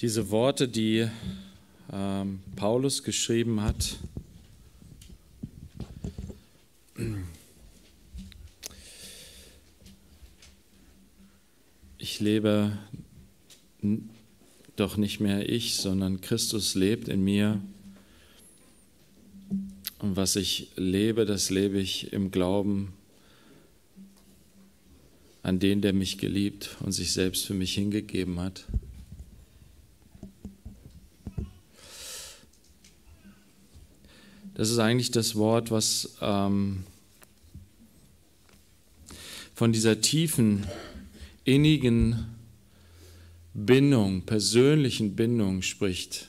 diese Worte, die ähm, Paulus geschrieben hat, ich lebe doch nicht mehr ich, sondern Christus lebt in mir. Und was ich lebe, das lebe ich im Glauben an den, der mich geliebt und sich selbst für mich hingegeben hat. Das ist eigentlich das Wort, was ähm, von dieser tiefen, innigen Bindung, persönlichen Bindung spricht,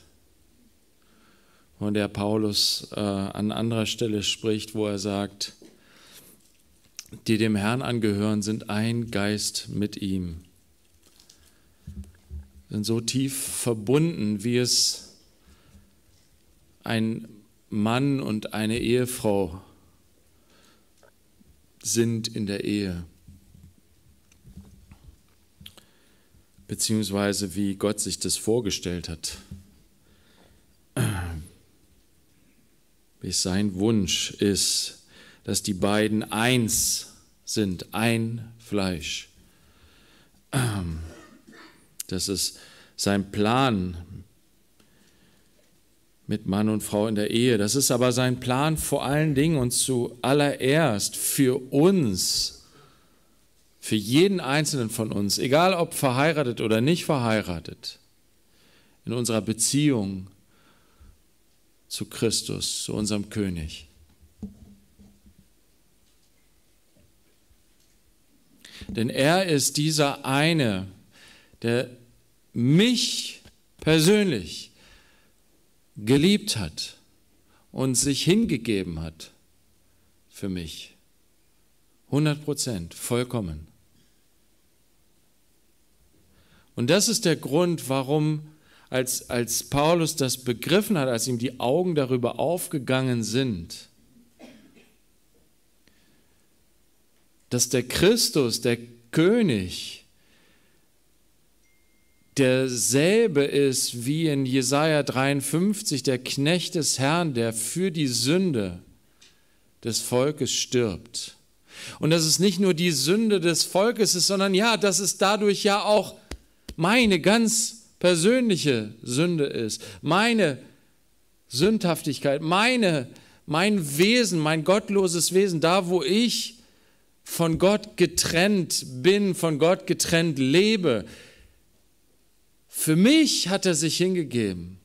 von der Paulus äh, an anderer Stelle spricht, wo er sagt, die dem Herrn angehören, sind ein Geist mit ihm. Sind so tief verbunden, wie es ein Mann und eine Ehefrau sind in der Ehe. Beziehungsweise wie Gott sich das vorgestellt hat. Wie sein Wunsch ist, dass die beiden eins sind, ein Fleisch. Das ist sein Plan mit Mann und Frau in der Ehe. Das ist aber sein Plan vor allen Dingen und zuallererst für uns, für jeden Einzelnen von uns, egal ob verheiratet oder nicht verheiratet, in unserer Beziehung zu Christus, zu unserem König. Denn er ist dieser eine, der mich persönlich geliebt hat und sich hingegeben hat für mich. 100 Prozent, vollkommen. Und das ist der Grund, warum als, als Paulus das begriffen hat, als ihm die Augen darüber aufgegangen sind, dass der Christus, der König, derselbe ist wie in Jesaja 53 der Knecht des Herrn, der für die Sünde des Volkes stirbt. Und dass es nicht nur die Sünde des Volkes ist, sondern ja, dass es dadurch ja auch meine ganz persönliche Sünde ist, meine Sündhaftigkeit, meine, mein Wesen, mein gottloses Wesen, da wo ich von Gott getrennt bin, von Gott getrennt lebe, für mich hat er sich hingegeben.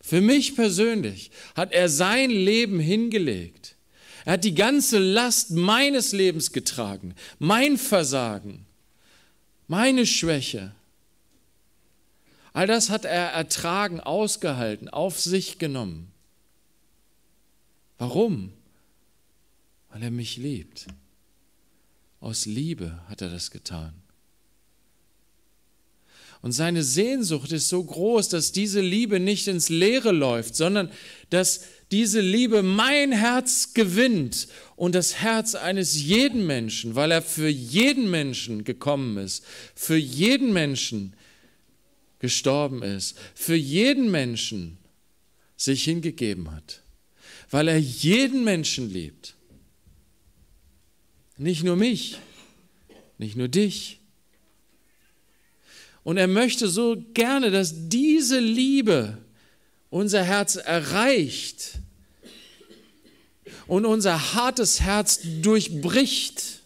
Für mich persönlich hat er sein Leben hingelegt. Er hat die ganze Last meines Lebens getragen, mein Versagen, meine Schwäche. All das hat er ertragen, ausgehalten, auf sich genommen. Warum? Weil er mich liebt. Aus Liebe hat er das getan. Und seine Sehnsucht ist so groß, dass diese Liebe nicht ins Leere läuft, sondern dass diese Liebe mein Herz gewinnt und das Herz eines jeden Menschen, weil er für jeden Menschen gekommen ist, für jeden Menschen gestorben ist, für jeden Menschen sich hingegeben hat, weil er jeden Menschen liebt. Nicht nur mich, nicht nur dich, und er möchte so gerne, dass diese Liebe unser Herz erreicht und unser hartes Herz durchbricht,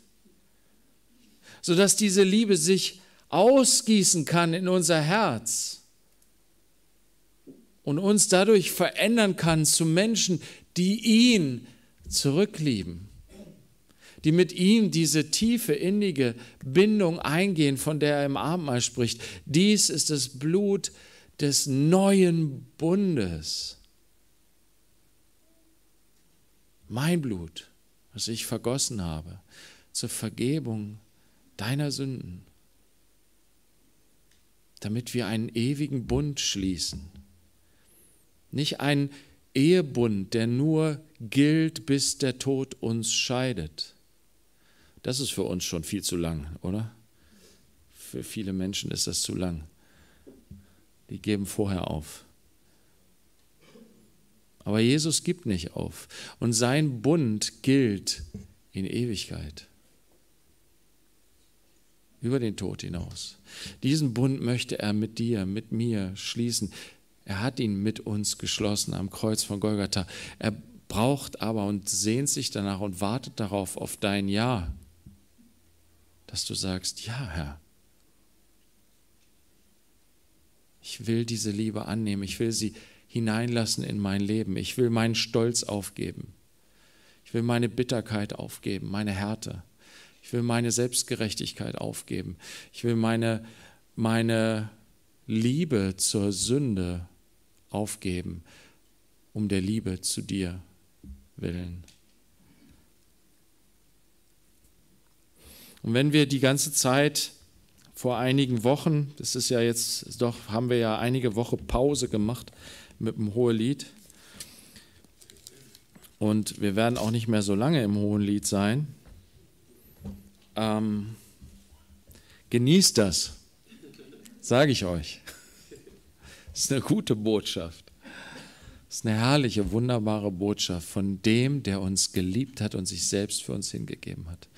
sodass diese Liebe sich ausgießen kann in unser Herz und uns dadurch verändern kann zu Menschen, die ihn zurücklieben die mit ihm diese tiefe, innige Bindung eingehen, von der er im Abendmahl spricht. Dies ist das Blut des neuen Bundes. Mein Blut, was ich vergossen habe, zur Vergebung deiner Sünden, damit wir einen ewigen Bund schließen. Nicht einen Ehebund, der nur gilt, bis der Tod uns scheidet das ist für uns schon viel zu lang, oder? Für viele Menschen ist das zu lang. Die geben vorher auf. Aber Jesus gibt nicht auf. Und sein Bund gilt in Ewigkeit. Über den Tod hinaus. Diesen Bund möchte er mit dir, mit mir schließen. Er hat ihn mit uns geschlossen am Kreuz von Golgatha. Er braucht aber und sehnt sich danach und wartet darauf auf dein Ja dass du sagst, ja Herr, ich will diese Liebe annehmen, ich will sie hineinlassen in mein Leben, ich will meinen Stolz aufgeben, ich will meine Bitterkeit aufgeben, meine Härte, ich will meine Selbstgerechtigkeit aufgeben, ich will meine, meine Liebe zur Sünde aufgeben, um der Liebe zu dir willen. Und wenn wir die ganze Zeit vor einigen Wochen, das ist ja jetzt doch, haben wir ja einige Wochen Pause gemacht mit dem Hohelied. Und wir werden auch nicht mehr so lange im Hohenlied sein. Ähm, genießt das, sage ich euch. Das ist eine gute Botschaft. Das ist eine herrliche, wunderbare Botschaft von dem, der uns geliebt hat und sich selbst für uns hingegeben hat.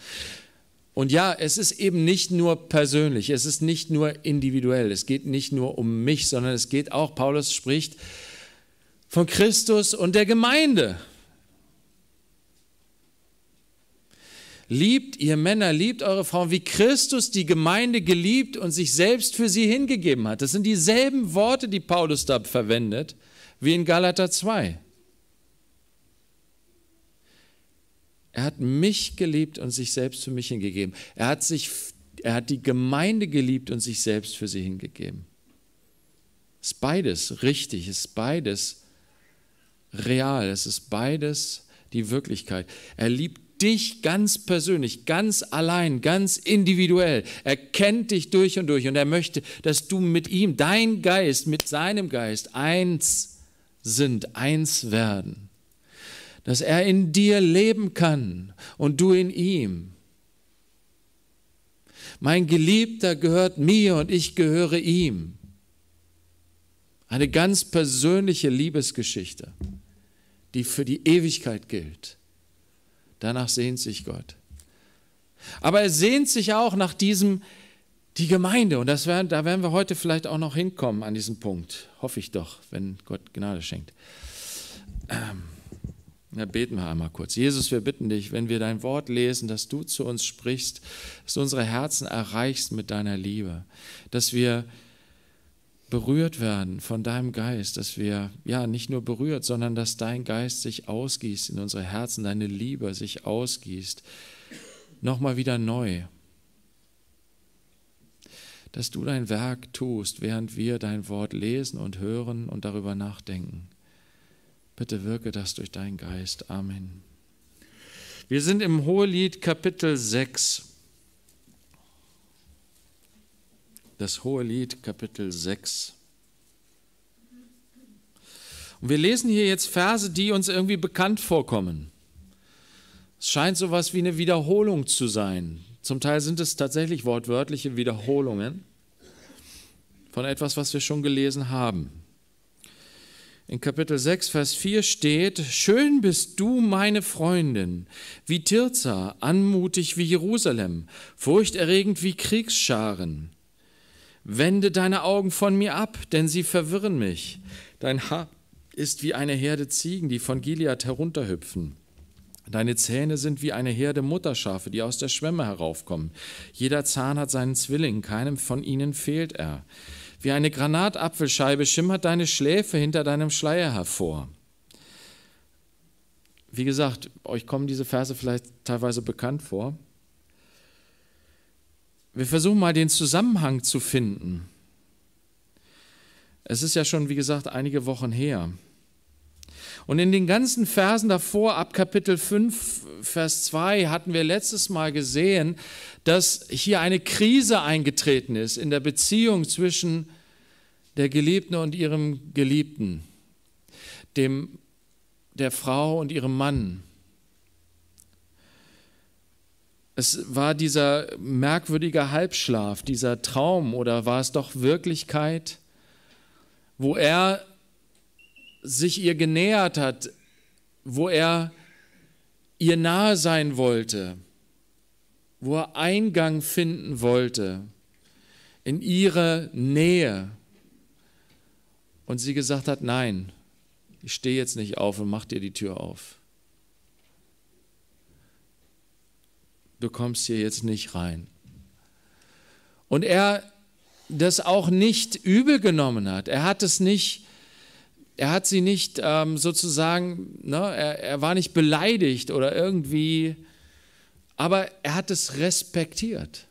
Und ja, es ist eben nicht nur persönlich, es ist nicht nur individuell, es geht nicht nur um mich, sondern es geht auch, Paulus spricht von Christus und der Gemeinde. Liebt ihr Männer, liebt eure Frauen, wie Christus die Gemeinde geliebt und sich selbst für sie hingegeben hat. Das sind dieselben Worte, die Paulus da verwendet, wie in Galater 2. Er hat mich geliebt und sich selbst für mich hingegeben. Er hat, sich, er hat die Gemeinde geliebt und sich selbst für sie hingegeben. Es Ist beides richtig, es ist beides real, es ist beides die Wirklichkeit. Er liebt dich ganz persönlich, ganz allein, ganz individuell. Er kennt dich durch und durch und er möchte, dass du mit ihm, dein Geist, mit seinem Geist eins sind, eins werden dass er in dir leben kann und du in ihm. Mein Geliebter gehört mir und ich gehöre ihm. Eine ganz persönliche Liebesgeschichte, die für die Ewigkeit gilt. Danach sehnt sich Gott. Aber er sehnt sich auch nach diesem, die Gemeinde. Und das werden, da werden wir heute vielleicht auch noch hinkommen an diesem Punkt. Hoffe ich doch, wenn Gott Gnade schenkt. Ähm. Na, beten wir einmal kurz. Jesus, wir bitten dich, wenn wir dein Wort lesen, dass du zu uns sprichst, dass du unsere Herzen erreichst mit deiner Liebe, dass wir berührt werden von deinem Geist, dass wir ja nicht nur berührt, sondern dass dein Geist sich ausgießt in unsere Herzen, deine Liebe sich ausgießt, nochmal wieder neu. Dass du dein Werk tust, während wir dein Wort lesen und hören und darüber nachdenken. Bitte wirke das durch deinen Geist. Amen. Wir sind im Hohelied Kapitel 6. Das Hohelied Kapitel 6. Und wir lesen hier jetzt Verse, die uns irgendwie bekannt vorkommen. Es scheint so etwas wie eine Wiederholung zu sein. Zum Teil sind es tatsächlich wortwörtliche Wiederholungen von etwas, was wir schon gelesen haben in Kapitel 6, Vers 4 steht, Schön bist du, meine Freundin, wie Tirza, anmutig wie Jerusalem, furchterregend wie Kriegsscharen. Wende deine Augen von mir ab, denn sie verwirren mich. Dein Haar ist wie eine Herde Ziegen, die von Gilead herunterhüpfen. Deine Zähne sind wie eine Herde Mutterschafe, die aus der Schwemme heraufkommen. Jeder Zahn hat seinen Zwilling, keinem von ihnen fehlt er. Wie eine Granatapfelscheibe schimmert deine Schläfe hinter deinem Schleier hervor. Wie gesagt, euch kommen diese Verse vielleicht teilweise bekannt vor. Wir versuchen mal den Zusammenhang zu finden. Es ist ja schon, wie gesagt, einige Wochen her. Und in den ganzen Versen davor, ab Kapitel 5, Vers 2, hatten wir letztes Mal gesehen, dass hier eine Krise eingetreten ist in der Beziehung zwischen der Geliebten und ihrem Geliebten, dem, der Frau und ihrem Mann. Es war dieser merkwürdige Halbschlaf, dieser Traum oder war es doch Wirklichkeit, wo er sich ihr genähert hat, wo er ihr nahe sein wollte, wo er Eingang finden wollte, in ihre Nähe. Und sie gesagt hat, nein, ich stehe jetzt nicht auf und mach dir die Tür auf. Du kommst hier jetzt nicht rein. Und er das auch nicht übel genommen hat. Er hat es nicht er hat sie nicht ähm, sozusagen, ne, er, er war nicht beleidigt oder irgendwie, aber er hat es respektiert,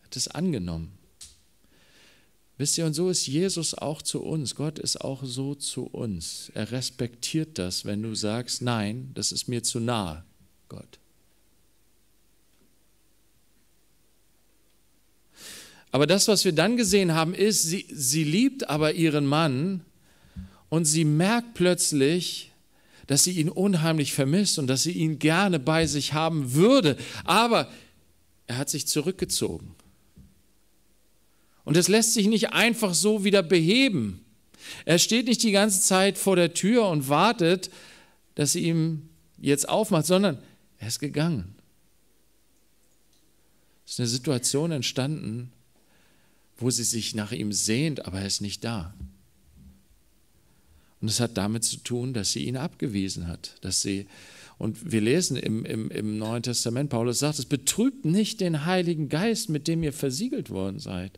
Er hat es angenommen. Wisst ihr, und so ist Jesus auch zu uns. Gott ist auch so zu uns. Er respektiert das, wenn du sagst, nein, das ist mir zu nahe, Gott. Aber das, was wir dann gesehen haben, ist, sie, sie liebt aber ihren Mann und sie merkt plötzlich, dass sie ihn unheimlich vermisst und dass sie ihn gerne bei sich haben würde. Aber er hat sich zurückgezogen. Und es lässt sich nicht einfach so wieder beheben. Er steht nicht die ganze Zeit vor der Tür und wartet, dass sie ihm jetzt aufmacht, sondern er ist gegangen. Es ist eine Situation entstanden, wo sie sich nach ihm sehnt, aber er ist nicht da. Und es hat damit zu tun, dass sie ihn abgewiesen hat, dass sie und wir lesen im, im, im, Neuen Testament, Paulus sagt, es betrübt nicht den Heiligen Geist, mit dem ihr versiegelt worden seid.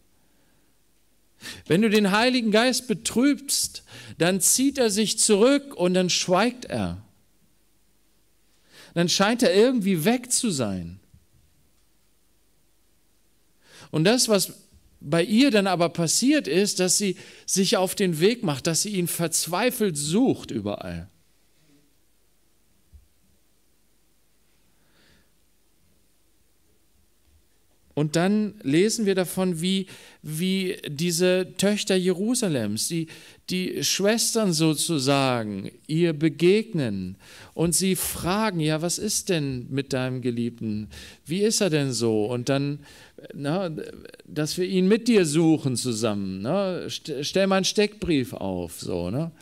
Wenn du den Heiligen Geist betrübst, dann zieht er sich zurück und dann schweigt er. Dann scheint er irgendwie weg zu sein. Und das, was bei ihr dann aber passiert ist, dass sie sich auf den Weg macht, dass sie ihn verzweifelt sucht überall. Und dann lesen wir davon, wie, wie diese Töchter Jerusalems, die, die Schwestern sozusagen, ihr begegnen und sie fragen, ja, was ist denn mit deinem Geliebten? Wie ist er denn so? Und dann, na, dass wir ihn mit dir suchen zusammen. Na, stell mal einen Steckbrief auf. So, ne?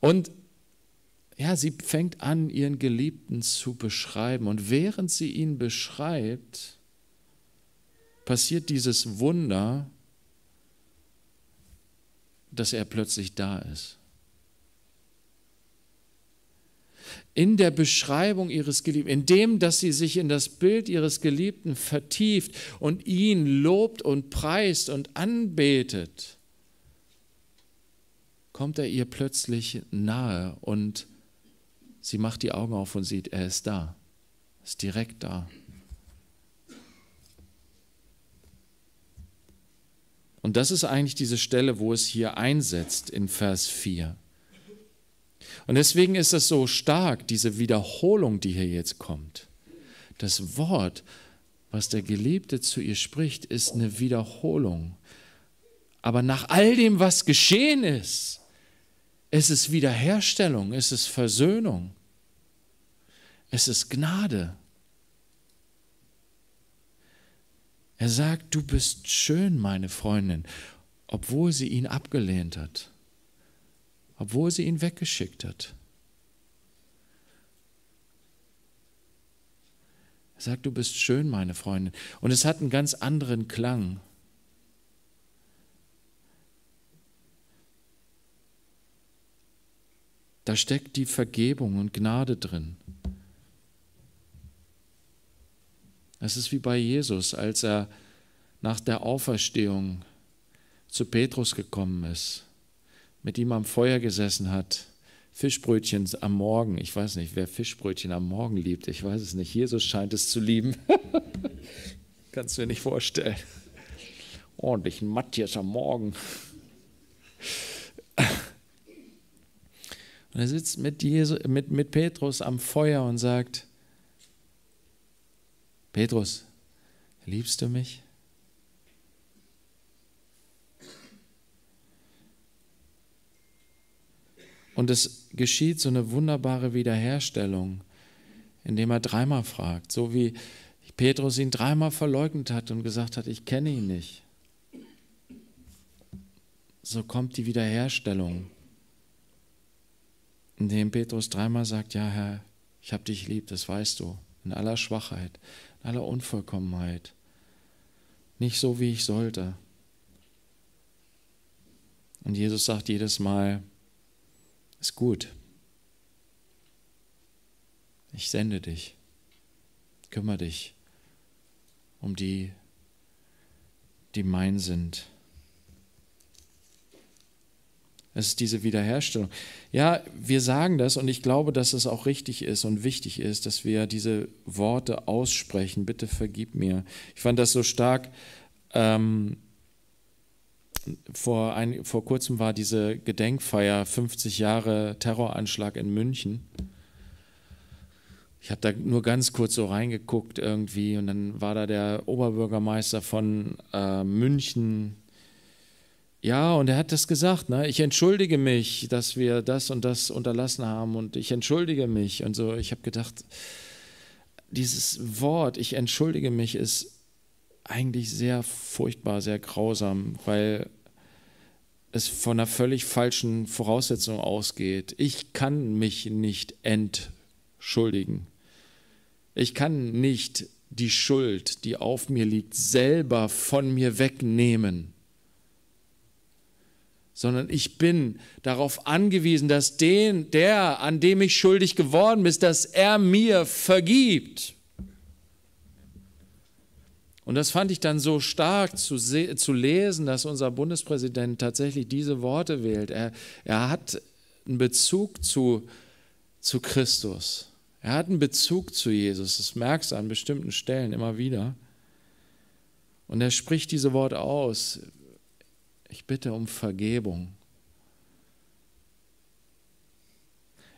Und ja, sie fängt an, ihren Geliebten zu beschreiben. Und während sie ihn beschreibt, passiert dieses Wunder, dass er plötzlich da ist. in der Beschreibung ihres Geliebten, in dem, dass sie sich in das Bild ihres Geliebten vertieft und ihn lobt und preist und anbetet, kommt er ihr plötzlich nahe und sie macht die Augen auf und sieht, er ist da, ist direkt da. Und das ist eigentlich diese Stelle, wo es hier einsetzt in Vers 4. Und deswegen ist es so stark, diese Wiederholung, die hier jetzt kommt. Das Wort, was der Geliebte zu ihr spricht, ist eine Wiederholung. Aber nach all dem, was geschehen ist, es ist Wiederherstellung, es ist Versöhnung, es ist Gnade. Er sagt, du bist schön, meine Freundin, obwohl sie ihn abgelehnt hat, obwohl sie ihn weggeschickt hat. Er sagt, du bist schön, meine Freundin. Und es hat einen ganz anderen Klang. Da steckt die Vergebung und Gnade drin. Das ist wie bei Jesus, als er nach der Auferstehung zu Petrus gekommen ist, mit ihm am Feuer gesessen hat, Fischbrötchen am Morgen. Ich weiß nicht, wer Fischbrötchen am Morgen liebt. Ich weiß es nicht. Jesus scheint es zu lieben. Kannst du dir nicht vorstellen. Ordentlichen Matthias am Morgen. Und er sitzt mit, Jesus, mit, mit Petrus am Feuer und sagt, Petrus, liebst du mich? Und es geschieht so eine wunderbare Wiederherstellung, indem er dreimal fragt, so wie Petrus ihn dreimal verleugnet hat und gesagt hat, ich kenne ihn nicht. So kommt die Wiederherstellung, indem Petrus dreimal sagt, ja Herr, ich habe dich lieb, das weißt du, in aller Schwachheit, in aller Unvollkommenheit, nicht so, wie ich sollte. Und Jesus sagt jedes Mal, ist gut. Ich sende dich. Kümmere dich um die, die mein sind. Es ist diese Wiederherstellung. Ja, wir sagen das und ich glaube, dass es auch richtig ist und wichtig ist, dass wir diese Worte aussprechen. Bitte vergib mir. Ich fand das so stark. Ähm, vor, ein, vor kurzem war diese Gedenkfeier 50 Jahre Terroranschlag in München. Ich habe da nur ganz kurz so reingeguckt irgendwie und dann war da der Oberbürgermeister von äh, München ja, und er hat das gesagt, ne? ich entschuldige mich, dass wir das und das unterlassen haben und ich entschuldige mich. Und so, ich habe gedacht, dieses Wort, ich entschuldige mich, ist eigentlich sehr furchtbar, sehr grausam, weil es von einer völlig falschen Voraussetzung ausgeht. Ich kann mich nicht entschuldigen. Ich kann nicht die Schuld, die auf mir liegt, selber von mir wegnehmen sondern ich bin darauf angewiesen, dass den, der, an dem ich schuldig geworden bin, dass er mir vergibt. Und das fand ich dann so stark zu, zu lesen, dass unser Bundespräsident tatsächlich diese Worte wählt. Er, er hat einen Bezug zu, zu Christus. Er hat einen Bezug zu Jesus. Das merkst du an bestimmten Stellen immer wieder. Und er spricht diese Worte aus. Ich bitte um Vergebung.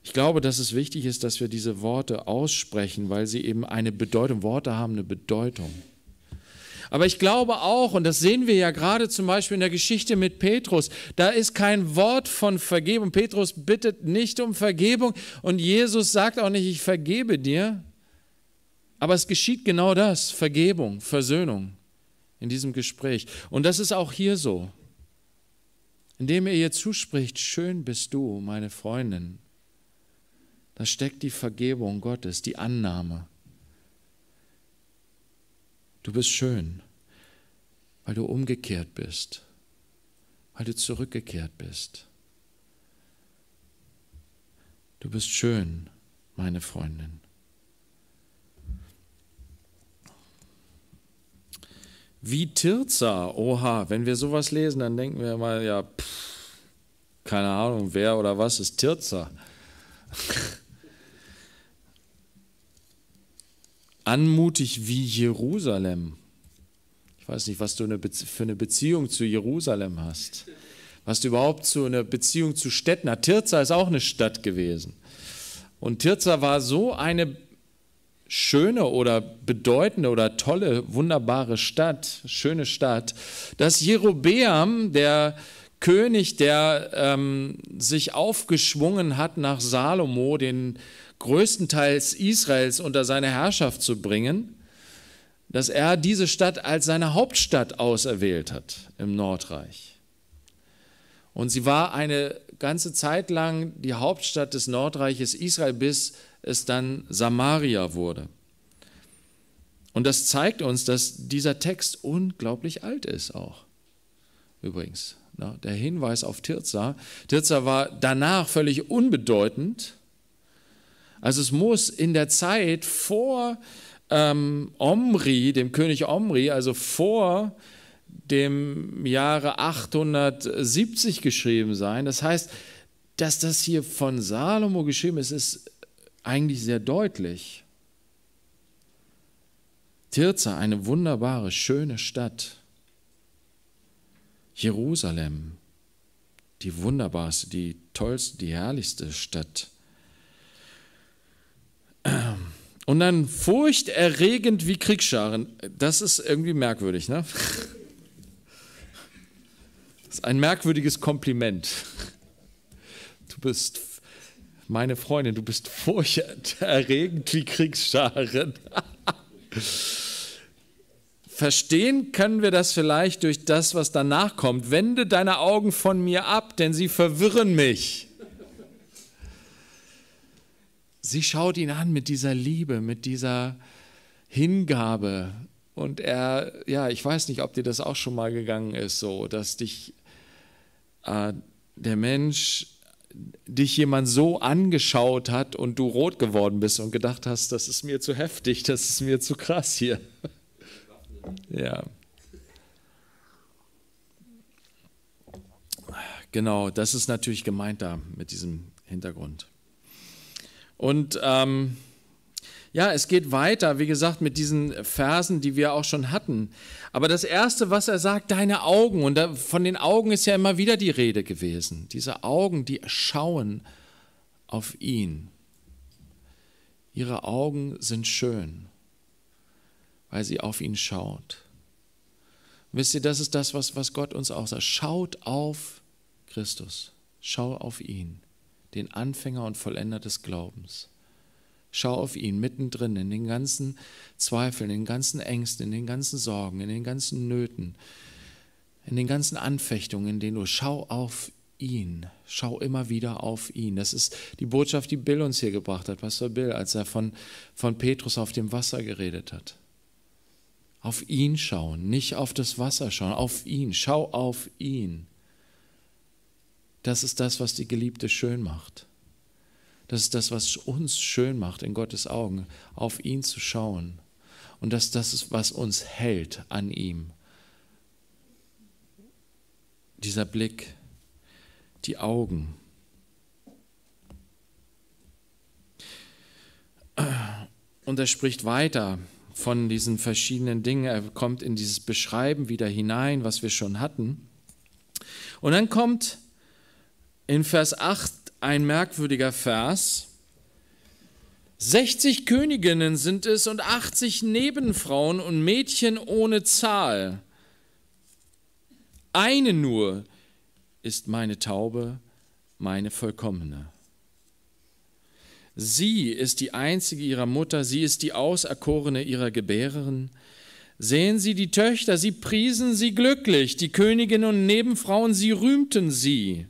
Ich glaube, dass es wichtig ist, dass wir diese Worte aussprechen, weil sie eben eine Bedeutung, Worte haben eine Bedeutung. Aber ich glaube auch, und das sehen wir ja gerade zum Beispiel in der Geschichte mit Petrus, da ist kein Wort von Vergebung. Petrus bittet nicht um Vergebung und Jesus sagt auch nicht, ich vergebe dir. Aber es geschieht genau das, Vergebung, Versöhnung in diesem Gespräch. Und das ist auch hier so indem er ihr zuspricht, schön bist du, meine Freundin. Da steckt die Vergebung Gottes, die Annahme. Du bist schön, weil du umgekehrt bist, weil du zurückgekehrt bist. Du bist schön, meine Freundin. Wie Tirza, oha, wenn wir sowas lesen, dann denken wir mal, ja, pff, keine Ahnung, wer oder was ist Tirza? Anmutig wie Jerusalem. Ich weiß nicht, was du eine für eine Beziehung zu Jerusalem hast. Was du überhaupt zu einer Beziehung zu Städten hast. Tirza ist auch eine Stadt gewesen. Und Tirza war so eine schöne oder bedeutende oder tolle, wunderbare Stadt, schöne Stadt, dass Jerobeam, der König, der ähm, sich aufgeschwungen hat, nach Salomo, den größten Teil Israels unter seine Herrschaft zu bringen, dass er diese Stadt als seine Hauptstadt auserwählt hat im Nordreich. Und sie war eine ganze Zeit lang die Hauptstadt des Nordreiches Israel bis es dann Samaria wurde. Und das zeigt uns, dass dieser Text unglaublich alt ist auch. Übrigens, na, ne, der Hinweis auf Tirza. Tirza war danach völlig unbedeutend. Also es muss in der Zeit vor ähm, Omri, dem König Omri, also vor dem Jahre 870 geschrieben sein. Das heißt, dass das hier von Salomo geschrieben ist, ist eigentlich sehr deutlich. Tirza, eine wunderbare, schöne Stadt. Jerusalem, die wunderbarste, die tollste, die herrlichste Stadt. Und dann furchterregend wie Kriegsscharen. Das ist irgendwie merkwürdig, ne? Das ist ein merkwürdiges Kompliment. Du bist meine Freundin, du bist furchterregend wie Kriegsscharen. Verstehen können wir das vielleicht durch das, was danach kommt. Wende deine Augen von mir ab, denn sie verwirren mich. Sie schaut ihn an mit dieser Liebe, mit dieser Hingabe. Und er, ja, ich weiß nicht, ob dir das auch schon mal gegangen ist, so, dass dich äh, der Mensch dich jemand so angeschaut hat und du rot geworden bist und gedacht hast, das ist mir zu heftig, das ist mir zu krass hier. Ja. Genau, das ist natürlich gemeint da mit diesem Hintergrund. Und ähm, ja, es geht weiter, wie gesagt, mit diesen Versen, die wir auch schon hatten. Aber das Erste, was er sagt, deine Augen. Und von den Augen ist ja immer wieder die Rede gewesen. Diese Augen, die schauen auf ihn. Ihre Augen sind schön, weil sie auf ihn schaut. Wisst ihr, das ist das, was, was Gott uns auch sagt. Schaut auf Christus. Schau auf ihn, den Anfänger und Vollender des Glaubens. Schau auf ihn mittendrin in den ganzen Zweifeln, in den ganzen Ängsten, in den ganzen Sorgen, in den ganzen Nöten, in den ganzen Anfechtungen, in denen du schau auf ihn. Schau immer wieder auf ihn. Das ist die Botschaft, die Bill uns hier gebracht hat, Pastor Bill, als er von, von Petrus auf dem Wasser geredet hat. Auf ihn schauen, nicht auf das Wasser schauen, auf ihn, schau auf ihn. Das ist das, was die Geliebte schön macht. Das ist das, was uns schön macht in Gottes Augen, auf ihn zu schauen. Und dass das ist, was uns hält an ihm. Dieser Blick, die Augen. Und er spricht weiter von diesen verschiedenen Dingen. Er kommt in dieses Beschreiben wieder hinein, was wir schon hatten. Und dann kommt in Vers 8 ein merkwürdiger Vers. 60 Königinnen sind es und 80 Nebenfrauen und Mädchen ohne Zahl. Eine nur ist meine Taube, meine Vollkommene. Sie ist die einzige ihrer Mutter, sie ist die Auserkorene ihrer Gebärerin. Sehen Sie die Töchter, sie priesen sie glücklich, die Königinnen und Nebenfrauen, sie rühmten sie.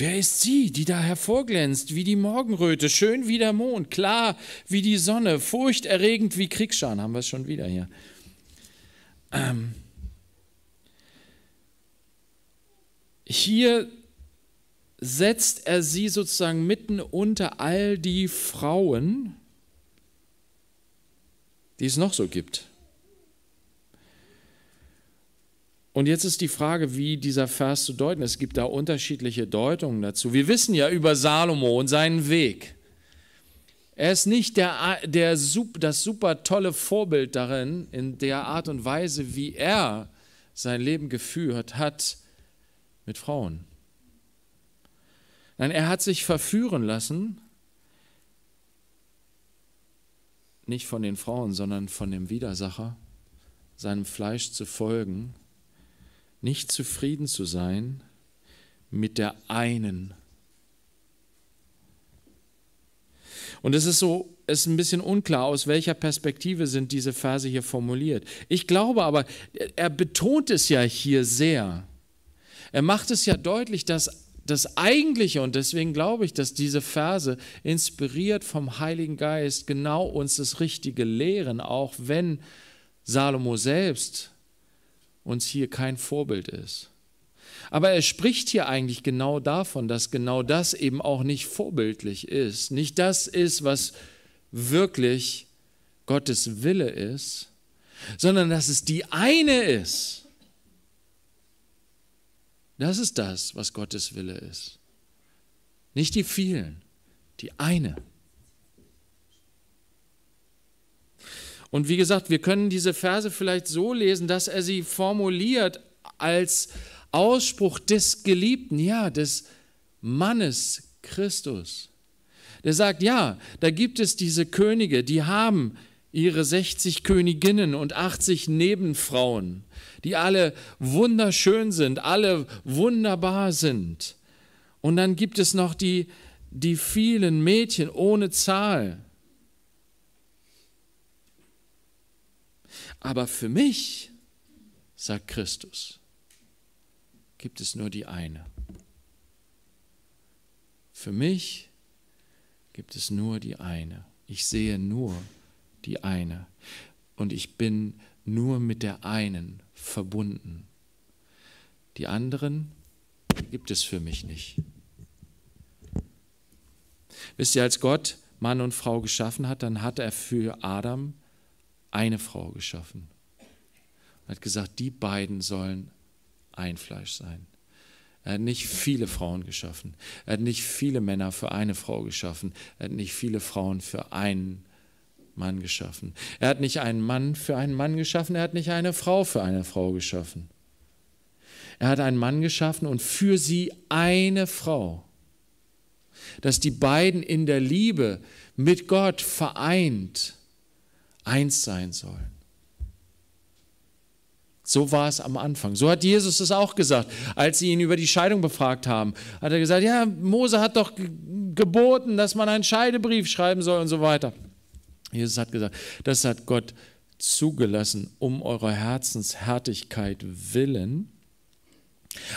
Wer ist sie, die da hervorglänzt wie die Morgenröte, schön wie der Mond, klar wie die Sonne, furchterregend wie Kriegsscharen? Haben wir es schon wieder hier. Ähm hier setzt er sie sozusagen mitten unter all die Frauen, die es noch so gibt. Und jetzt ist die Frage, wie dieser Vers zu deuten ist. Es gibt da unterschiedliche Deutungen dazu. Wir wissen ja über Salomo und seinen Weg. Er ist nicht der, der, das super tolle Vorbild darin, in der Art und Weise, wie er sein Leben geführt hat mit Frauen. Nein, er hat sich verführen lassen, nicht von den Frauen, sondern von dem Widersacher, seinem Fleisch zu folgen nicht zufrieden zu sein mit der einen. Und es ist so, es ist ein bisschen unklar, aus welcher Perspektive sind diese Verse hier formuliert. Ich glaube aber, er betont es ja hier sehr. Er macht es ja deutlich, dass das Eigentliche, und deswegen glaube ich, dass diese Verse inspiriert vom Heiligen Geist genau uns das Richtige lehren, auch wenn Salomo selbst uns hier kein Vorbild ist. Aber er spricht hier eigentlich genau davon, dass genau das eben auch nicht vorbildlich ist, nicht das ist, was wirklich Gottes Wille ist, sondern dass es die eine ist. Das ist das, was Gottes Wille ist. Nicht die vielen, die eine. Und wie gesagt, wir können diese Verse vielleicht so lesen, dass er sie formuliert als Ausspruch des Geliebten, ja, des Mannes Christus. Der sagt, ja, da gibt es diese Könige, die haben ihre 60 Königinnen und 80 Nebenfrauen, die alle wunderschön sind, alle wunderbar sind. Und dann gibt es noch die, die vielen Mädchen ohne Zahl, Aber für mich, sagt Christus, gibt es nur die eine. Für mich gibt es nur die eine. Ich sehe nur die eine. Und ich bin nur mit der einen verbunden. Die anderen gibt es für mich nicht. Wisst ihr, als Gott Mann und Frau geschaffen hat, dann hat er für Adam eine Frau geschaffen und hat gesagt, die beiden sollen ein Fleisch sein. Er hat nicht viele Frauen geschaffen. Er hat nicht viele Männer für eine Frau geschaffen. Er hat nicht viele Frauen für einen Mann geschaffen. Er hat nicht einen Mann für einen Mann geschaffen. Er hat nicht eine Frau für eine Frau geschaffen. Er hat einen Mann geschaffen und für sie eine Frau. Dass die beiden in der Liebe mit Gott vereint eins sein sollen. So war es am Anfang. So hat Jesus es auch gesagt, als sie ihn über die Scheidung befragt haben. Hat er gesagt, ja, Mose hat doch geboten, dass man einen Scheidebrief schreiben soll und so weiter. Jesus hat gesagt, das hat Gott zugelassen, um eurer Herzenshärtigkeit willen.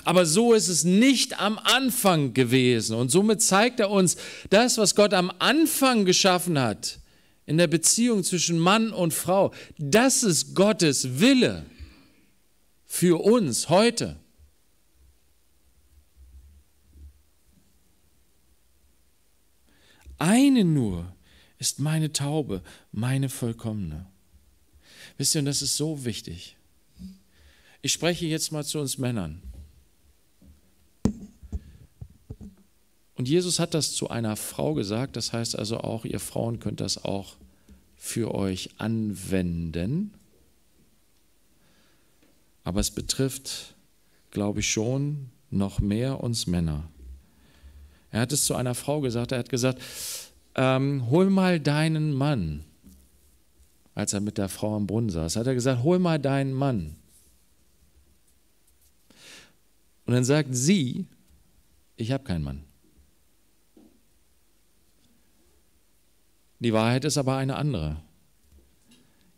Aber so ist es nicht am Anfang gewesen. Und somit zeigt er uns, das, was Gott am Anfang geschaffen hat, in der Beziehung zwischen Mann und Frau. Das ist Gottes Wille für uns heute. Eine nur ist meine Taube, meine vollkommene. Wisst ihr, und das ist so wichtig. Ich spreche jetzt mal zu uns Männern. Und Jesus hat das zu einer Frau gesagt, das heißt also auch, ihr Frauen könnt das auch für euch anwenden. Aber es betrifft, glaube ich, schon noch mehr uns Männer. Er hat es zu einer Frau gesagt, er hat gesagt, ähm, hol mal deinen Mann, als er mit der Frau am Brunnen saß, hat er gesagt, hol mal deinen Mann. Und dann sagt sie, ich habe keinen Mann. Die Wahrheit ist aber eine andere.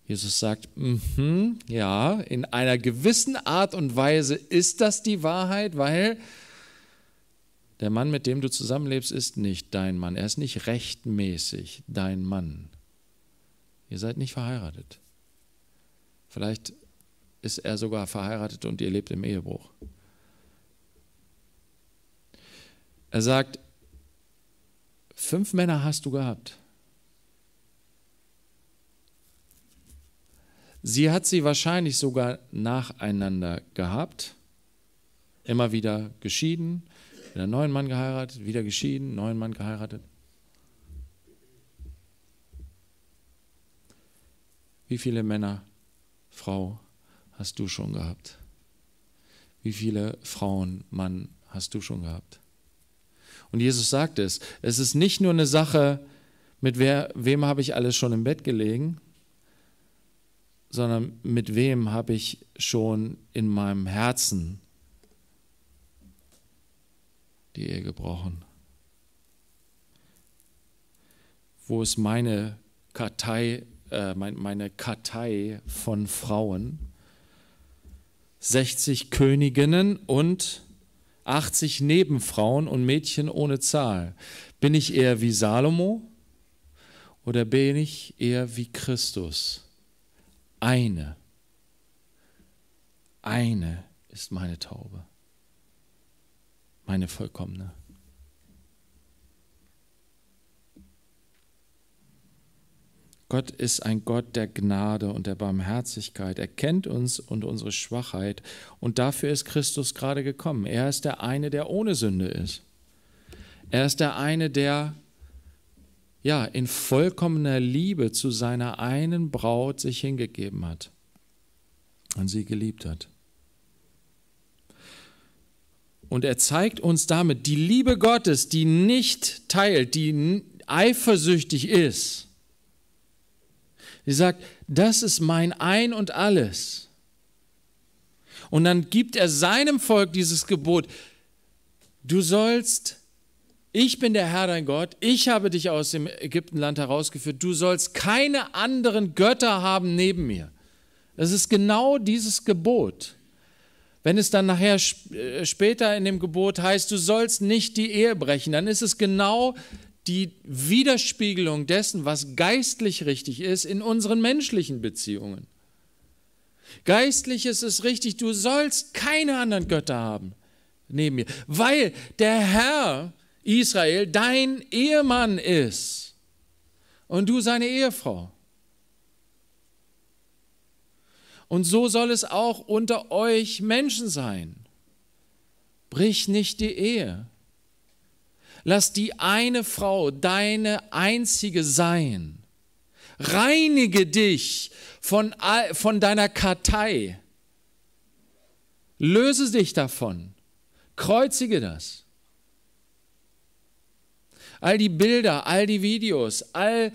Jesus sagt, mm ja, in einer gewissen Art und Weise ist das die Wahrheit, weil der Mann, mit dem du zusammenlebst, ist nicht dein Mann. Er ist nicht rechtmäßig dein Mann. Ihr seid nicht verheiratet. Vielleicht ist er sogar verheiratet und ihr lebt im Ehebruch. Er sagt, fünf Männer hast du gehabt. Sie hat sie wahrscheinlich sogar nacheinander gehabt, immer wieder geschieden, wieder einen neuen Mann geheiratet, wieder geschieden, neuen Mann geheiratet. Wie viele Männer, Frau, hast du schon gehabt? Wie viele Frauen, Mann, hast du schon gehabt? Und Jesus sagt es, es ist nicht nur eine Sache, mit wer, wem habe ich alles schon im Bett gelegen, sondern mit wem habe ich schon in meinem Herzen die Ehe gebrochen? Wo ist meine Kartei, äh, meine Kartei von Frauen? 60 Königinnen und 80 Nebenfrauen und Mädchen ohne Zahl. Bin ich eher wie Salomo oder bin ich eher wie Christus? eine, eine ist meine Taube, meine vollkommene. Gott ist ein Gott der Gnade und der Barmherzigkeit. Er kennt uns und unsere Schwachheit. Und dafür ist Christus gerade gekommen. Er ist der eine, der ohne Sünde ist. Er ist der eine, der ja, in vollkommener Liebe zu seiner einen Braut sich hingegeben hat und sie geliebt hat. Und er zeigt uns damit die Liebe Gottes, die nicht teilt, die eifersüchtig ist. Sie sagt, das ist mein Ein und alles. Und dann gibt er seinem Volk dieses Gebot, du sollst ich bin der Herr dein Gott, ich habe dich aus dem Ägyptenland herausgeführt, du sollst keine anderen Götter haben neben mir. Das ist genau dieses Gebot. Wenn es dann nachher äh, später in dem Gebot heißt, du sollst nicht die Ehe brechen, dann ist es genau die Widerspiegelung dessen, was geistlich richtig ist in unseren menschlichen Beziehungen. Geistlich ist es richtig, du sollst keine anderen Götter haben neben mir, weil der Herr Israel, dein Ehemann ist und du seine Ehefrau. Und so soll es auch unter euch Menschen sein. Brich nicht die Ehe. Lass die eine Frau deine einzige sein. Reinige dich von, von deiner Kartei. Löse dich davon. Kreuzige das all die Bilder, all die Videos, all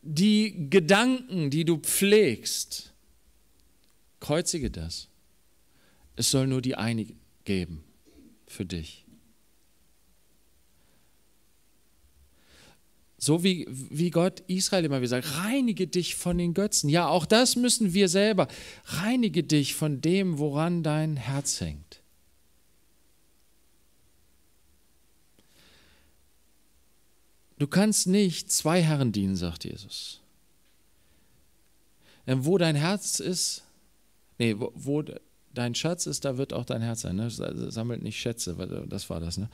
die Gedanken, die du pflegst. Kreuzige das. Es soll nur die eine geben für dich. So wie, wie Gott Israel immer wieder sagt, reinige dich von den Götzen. Ja, auch das müssen wir selber. Reinige dich von dem, woran dein Herz hängt. Du kannst nicht zwei Herren dienen, sagt Jesus. Denn wo dein Herz ist, nee, wo, wo dein Schatz ist, da wird auch dein Herz sein. Ne? Sammelt nicht Schätze, äh, das war das. Ne?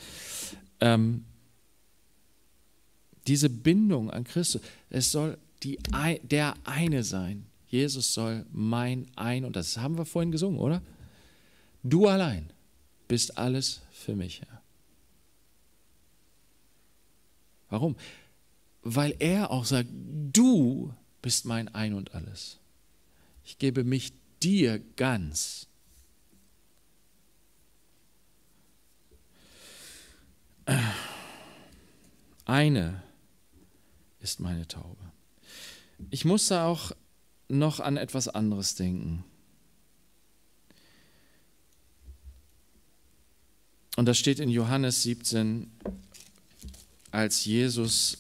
Ähm, diese Bindung an Christus, es soll die, der eine sein. Jesus soll mein ein, und das haben wir vorhin gesungen, oder? Du allein bist alles für mich, Herr. Ja. Warum? Weil er auch sagt, du bist mein Ein und alles. Ich gebe mich dir ganz. Eine ist meine Taube. Ich muss da auch noch an etwas anderes denken. Und das steht in Johannes 17, als Jesus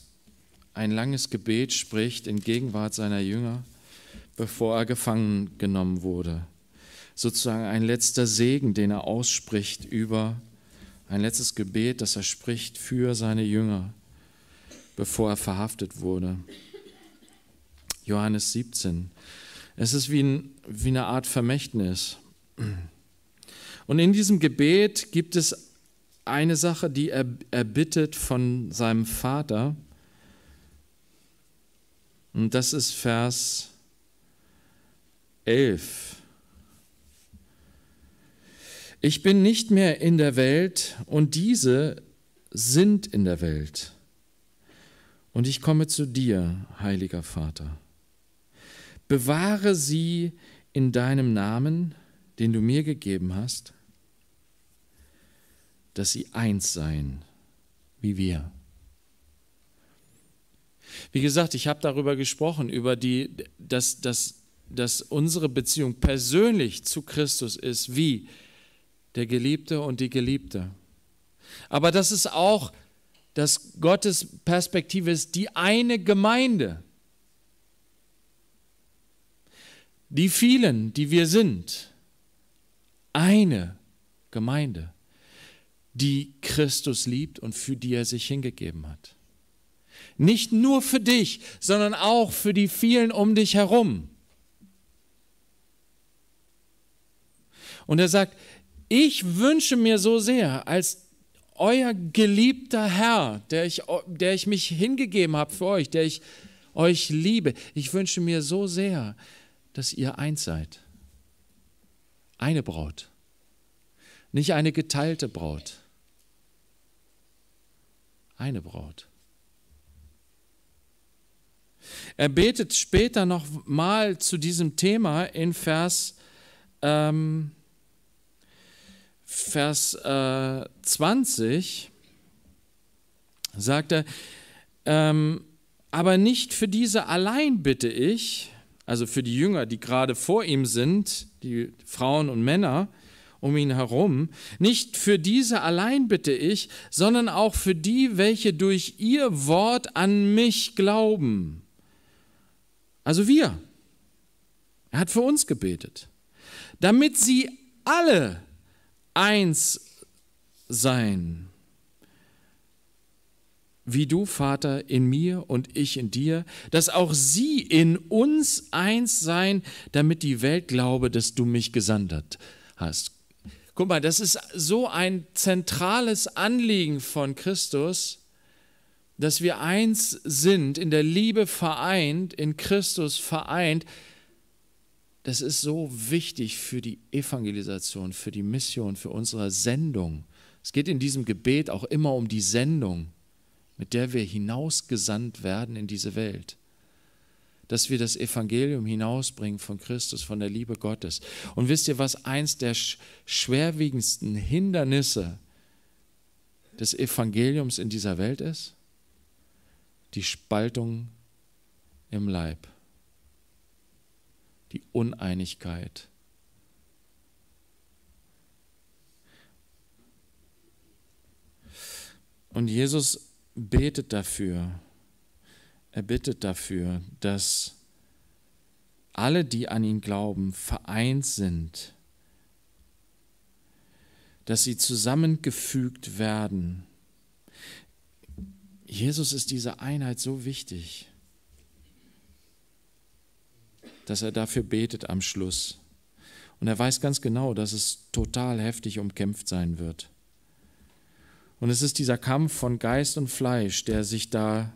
ein langes Gebet spricht in Gegenwart seiner Jünger, bevor er gefangen genommen wurde. Sozusagen ein letzter Segen, den er ausspricht über, ein letztes Gebet, das er spricht für seine Jünger, bevor er verhaftet wurde. Johannes 17. Es ist wie, ein, wie eine Art Vermächtnis. Und in diesem Gebet gibt es eine Sache, die er, er bittet von seinem Vater. Und das ist Vers 11. Ich bin nicht mehr in der Welt und diese sind in der Welt. Und ich komme zu dir, heiliger Vater. Bewahre sie in deinem Namen, den du mir gegeben hast dass sie eins seien wie wir. Wie gesagt, ich habe darüber gesprochen, über die, dass, dass, dass unsere Beziehung persönlich zu Christus ist wie der Geliebte und die Geliebte. Aber das ist auch, dass Gottes Perspektive ist die eine Gemeinde. Die vielen, die wir sind, eine Gemeinde die Christus liebt und für die er sich hingegeben hat. Nicht nur für dich, sondern auch für die vielen um dich herum. Und er sagt, ich wünsche mir so sehr, als euer geliebter Herr, der ich, der ich mich hingegeben habe für euch, der ich euch liebe, ich wünsche mir so sehr, dass ihr eins seid. Eine Braut, nicht eine geteilte Braut eine Braut. Er betet später noch mal zu diesem Thema in Vers, ähm, Vers äh, 20, sagt er, ähm, aber nicht für diese allein bitte ich, also für die Jünger, die gerade vor ihm sind, die Frauen und Männer, um ihn herum. Nicht für diese allein bitte ich, sondern auch für die, welche durch ihr Wort an mich glauben. Also wir. Er hat für uns gebetet, damit sie alle eins sein, wie du, Vater, in mir und ich in dir, dass auch sie in uns eins sein, damit die Welt glaube, dass du mich gesandt hast. Guck mal, das ist so ein zentrales Anliegen von Christus, dass wir eins sind, in der Liebe vereint, in Christus vereint. Das ist so wichtig für die Evangelisation, für die Mission, für unsere Sendung. Es geht in diesem Gebet auch immer um die Sendung, mit der wir hinausgesandt werden in diese Welt dass wir das Evangelium hinausbringen von Christus, von der Liebe Gottes. Und wisst ihr, was eins der schwerwiegendsten Hindernisse des Evangeliums in dieser Welt ist? Die Spaltung im Leib, die Uneinigkeit. Und Jesus betet dafür. Er bittet dafür, dass alle, die an ihn glauben, vereint sind, dass sie zusammengefügt werden. Jesus ist diese Einheit so wichtig, dass er dafür betet am Schluss. Und er weiß ganz genau, dass es total heftig umkämpft sein wird. Und es ist dieser Kampf von Geist und Fleisch, der sich da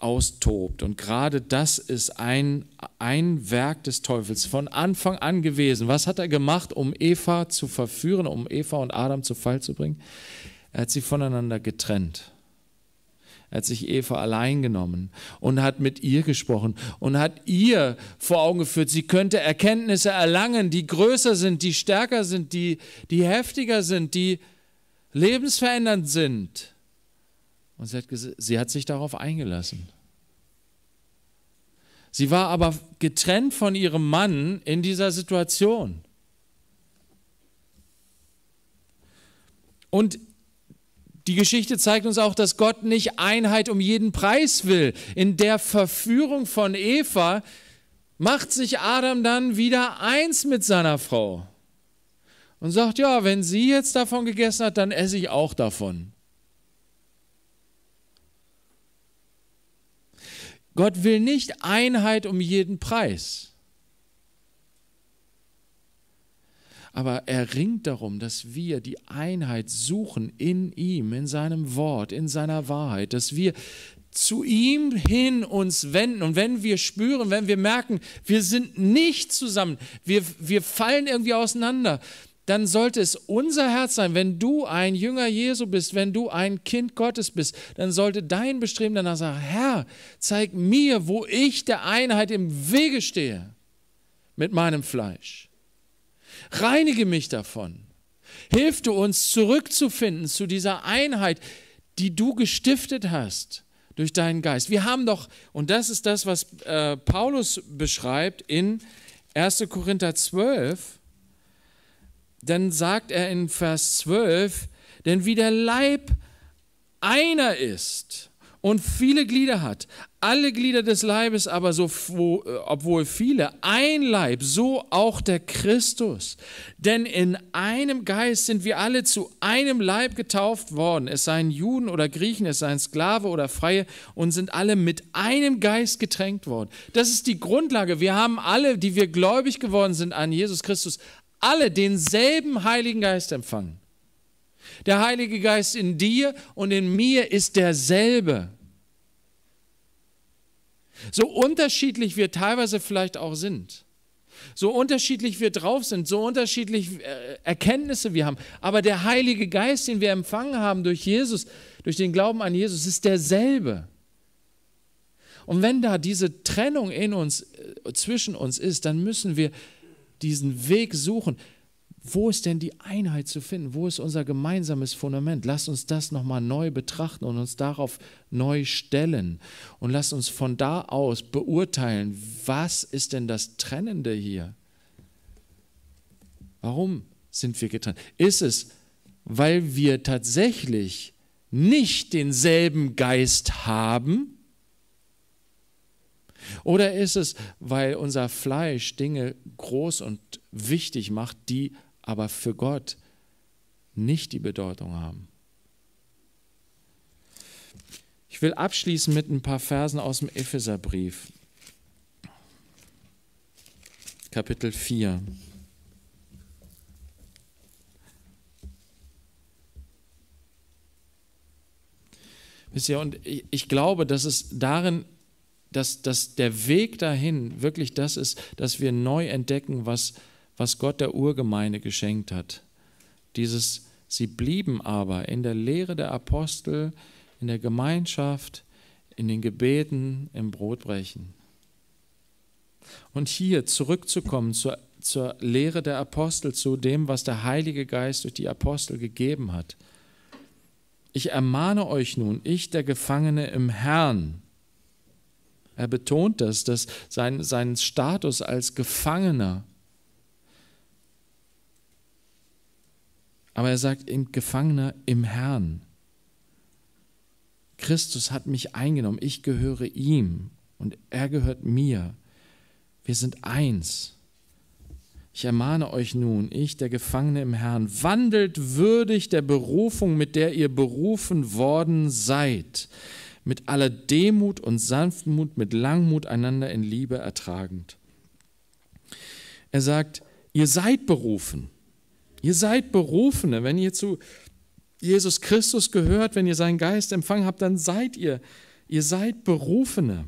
austobt. Und gerade das ist ein, ein Werk des Teufels von Anfang an gewesen. Was hat er gemacht, um Eva zu verführen, um Eva und Adam zu Fall zu bringen? Er hat sie voneinander getrennt. Er hat sich Eva allein genommen und hat mit ihr gesprochen und hat ihr vor Augen geführt, sie könnte Erkenntnisse erlangen, die größer sind, die stärker sind, die, die heftiger sind, die lebensverändernd sind. Und sie hat, sie hat sich darauf eingelassen. Sie war aber getrennt von ihrem Mann in dieser Situation. Und die Geschichte zeigt uns auch, dass Gott nicht Einheit um jeden Preis will. In der Verführung von Eva macht sich Adam dann wieder eins mit seiner Frau und sagt, ja, wenn sie jetzt davon gegessen hat, dann esse ich auch davon. Gott will nicht Einheit um jeden Preis. Aber er ringt darum, dass wir die Einheit suchen in ihm, in seinem Wort, in seiner Wahrheit, dass wir zu ihm hin uns wenden. Und wenn wir spüren, wenn wir merken, wir sind nicht zusammen, wir, wir fallen irgendwie auseinander, dann sollte es unser Herz sein, wenn du ein Jünger Jesu bist, wenn du ein Kind Gottes bist, dann sollte dein Bestreben danach sein, Herr, zeig mir, wo ich der Einheit im Wege stehe mit meinem Fleisch. Reinige mich davon. Hilf du uns zurückzufinden zu dieser Einheit, die du gestiftet hast durch deinen Geist. Wir haben doch, und das ist das, was äh, Paulus beschreibt in 1. Korinther 12, dann sagt er in Vers 12, denn wie der Leib einer ist und viele Glieder hat, alle Glieder des Leibes aber, so, obwohl viele, ein Leib, so auch der Christus. Denn in einem Geist sind wir alle zu einem Leib getauft worden, es seien Juden oder Griechen, es seien Sklave oder Freie, und sind alle mit einem Geist getränkt worden. Das ist die Grundlage. Wir haben alle, die wir gläubig geworden sind an Jesus Christus, alle denselben Heiligen Geist empfangen. Der Heilige Geist in dir und in mir ist derselbe. So unterschiedlich wir teilweise vielleicht auch sind, so unterschiedlich wir drauf sind, so unterschiedlich äh, Erkenntnisse wir haben, aber der Heilige Geist, den wir empfangen haben durch Jesus, durch den Glauben an Jesus, ist derselbe. Und wenn da diese Trennung in uns, äh, zwischen uns ist, dann müssen wir diesen Weg suchen. Wo ist denn die Einheit zu finden? Wo ist unser gemeinsames Fundament? Lass uns das nochmal neu betrachten und uns darauf neu stellen. Und lass uns von da aus beurteilen, was ist denn das Trennende hier? Warum sind wir getrennt? Ist es, weil wir tatsächlich nicht denselben Geist haben, oder ist es, weil unser Fleisch Dinge groß und wichtig macht, die aber für Gott nicht die Bedeutung haben? Ich will abschließen mit ein paar Versen aus dem Epheserbrief, Kapitel 4. Wisst ihr, und ich, glaube, dass es darin dass, dass der Weg dahin wirklich das ist, dass wir neu entdecken, was, was Gott der Urgemeinde geschenkt hat. Dieses, sie blieben aber in der Lehre der Apostel, in der Gemeinschaft, in den Gebeten, im Brotbrechen. Und hier zurückzukommen zur, zur Lehre der Apostel, zu dem, was der Heilige Geist durch die Apostel gegeben hat. Ich ermahne euch nun, ich der Gefangene im Herrn, er betont das, dass sein, sein Status als Gefangener. Aber er sagt, im Gefangener im Herrn. Christus hat mich eingenommen, ich gehöre ihm und er gehört mir. Wir sind eins. Ich ermahne euch nun, ich, der Gefangene im Herrn, wandelt würdig der Berufung, mit der ihr berufen worden seid mit aller Demut und Sanftmut, mit Langmut einander in Liebe ertragend. Er sagt, ihr seid berufen. Ihr seid Berufene. Wenn ihr zu Jesus Christus gehört, wenn ihr seinen Geist empfangen habt, dann seid ihr, ihr seid Berufene.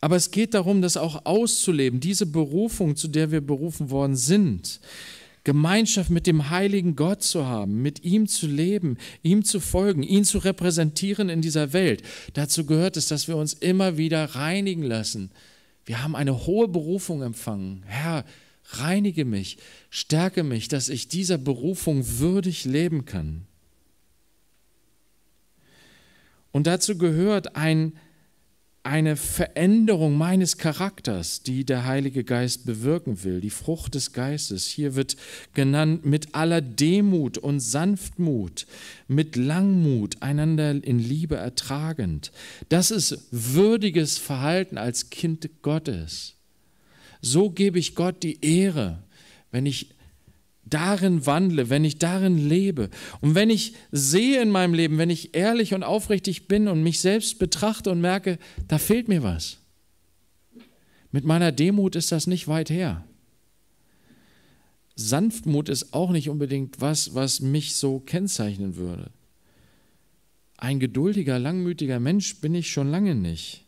Aber es geht darum, das auch auszuleben, diese Berufung, zu der wir berufen worden sind. Gemeinschaft mit dem heiligen Gott zu haben, mit ihm zu leben, ihm zu folgen, ihn zu repräsentieren in dieser Welt. Dazu gehört es, dass wir uns immer wieder reinigen lassen. Wir haben eine hohe Berufung empfangen. Herr, reinige mich, stärke mich, dass ich dieser Berufung würdig leben kann. Und dazu gehört ein eine Veränderung meines Charakters, die der Heilige Geist bewirken will, die Frucht des Geistes. Hier wird genannt mit aller Demut und Sanftmut, mit Langmut, einander in Liebe ertragend. Das ist würdiges Verhalten als Kind Gottes. So gebe ich Gott die Ehre, wenn ich darin wandle, wenn ich darin lebe und wenn ich sehe in meinem Leben, wenn ich ehrlich und aufrichtig bin und mich selbst betrachte und merke, da fehlt mir was. Mit meiner Demut ist das nicht weit her. Sanftmut ist auch nicht unbedingt was, was mich so kennzeichnen würde. Ein geduldiger, langmütiger Mensch bin ich schon lange nicht.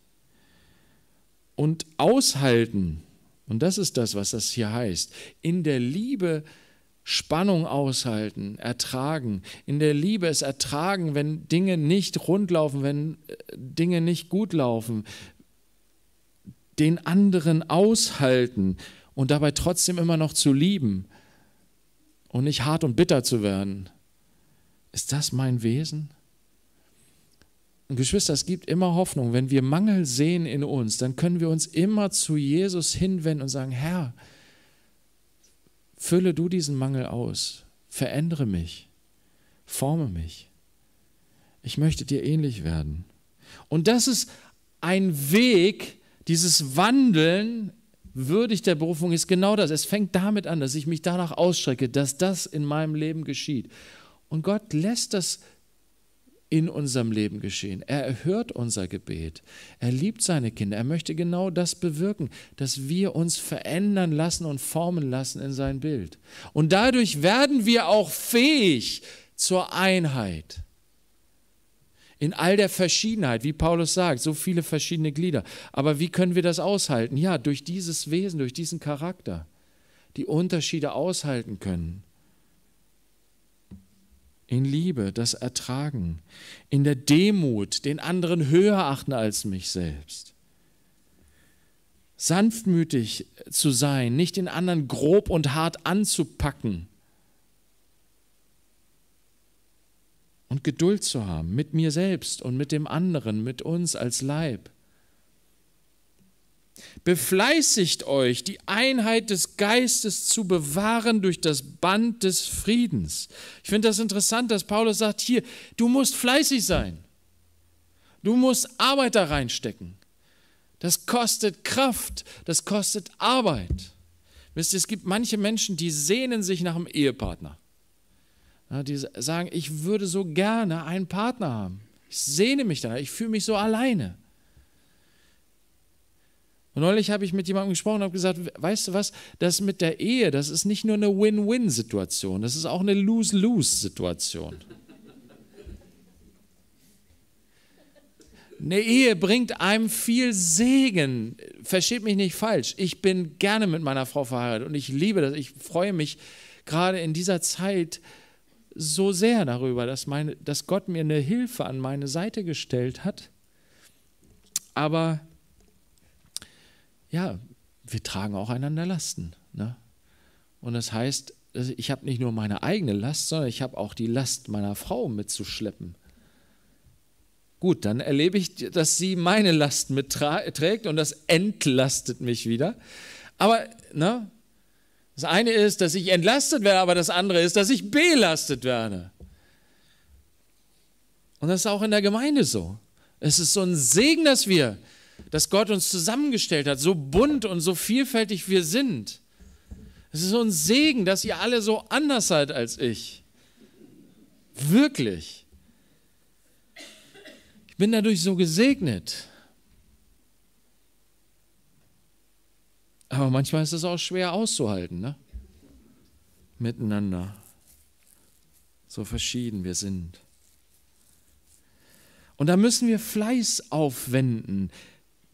Und aushalten, und das ist das, was das hier heißt, in der Liebe Spannung aushalten, ertragen, in der Liebe es ertragen, wenn Dinge nicht rundlaufen, wenn äh, Dinge nicht gut laufen, den anderen aushalten und dabei trotzdem immer noch zu lieben und nicht hart und bitter zu werden. Ist das mein Wesen? Und Geschwister, es gibt immer Hoffnung. Wenn wir Mangel sehen in uns, dann können wir uns immer zu Jesus hinwenden und sagen, Herr, Fülle du diesen Mangel aus, verändere mich, forme mich. Ich möchte dir ähnlich werden. Und das ist ein Weg, dieses Wandeln würdig der Berufung ist genau das. Es fängt damit an, dass ich mich danach ausstrecke, dass das in meinem Leben geschieht. Und Gott lässt das in unserem Leben geschehen. Er erhört unser Gebet. Er liebt seine Kinder. Er möchte genau das bewirken, dass wir uns verändern lassen und formen lassen in sein Bild. Und dadurch werden wir auch fähig zur Einheit. In all der Verschiedenheit, wie Paulus sagt, so viele verschiedene Glieder. Aber wie können wir das aushalten? Ja, durch dieses Wesen, durch diesen Charakter, die Unterschiede aushalten können in Liebe das ertragen, in der Demut den anderen höher achten als mich selbst. Sanftmütig zu sein, nicht den anderen grob und hart anzupacken. Und Geduld zu haben mit mir selbst und mit dem anderen, mit uns als Leib. Befleißigt euch, die Einheit des Geistes zu bewahren durch das Band des Friedens. Ich finde das interessant, dass Paulus sagt, hier, du musst fleißig sein. Du musst Arbeit da reinstecken. Das kostet Kraft, das kostet Arbeit. Wisst ihr, es gibt manche Menschen, die sehnen sich nach einem Ehepartner. Die sagen, ich würde so gerne einen Partner haben. Ich sehne mich da, ich fühle mich so alleine. Und neulich habe ich mit jemandem gesprochen und habe gesagt, weißt du was, das mit der Ehe, das ist nicht nur eine Win-Win-Situation, das ist auch eine Lose-Lose-Situation. Eine Ehe bringt einem viel Segen. Versteht mich nicht falsch. Ich bin gerne mit meiner Frau verheiratet und ich liebe das. Ich freue mich gerade in dieser Zeit so sehr darüber, dass, meine, dass Gott mir eine Hilfe an meine Seite gestellt hat. Aber ja, wir tragen auch einander Lasten. Ne? Und das heißt, also ich habe nicht nur meine eigene Last, sondern ich habe auch die Last meiner Frau mitzuschleppen. Gut, dann erlebe ich, dass sie meine Last mitträgt und das entlastet mich wieder. Aber ne, das eine ist, dass ich entlastet werde, aber das andere ist, dass ich belastet werde. Und das ist auch in der Gemeinde so. Es ist so ein Segen, dass wir dass Gott uns zusammengestellt hat, so bunt und so vielfältig wir sind. Es ist so ein Segen, dass ihr alle so anders seid als ich. Wirklich. Ich bin dadurch so gesegnet. Aber manchmal ist es auch schwer auszuhalten, ne? Miteinander. So verschieden wir sind. Und da müssen wir Fleiß aufwenden.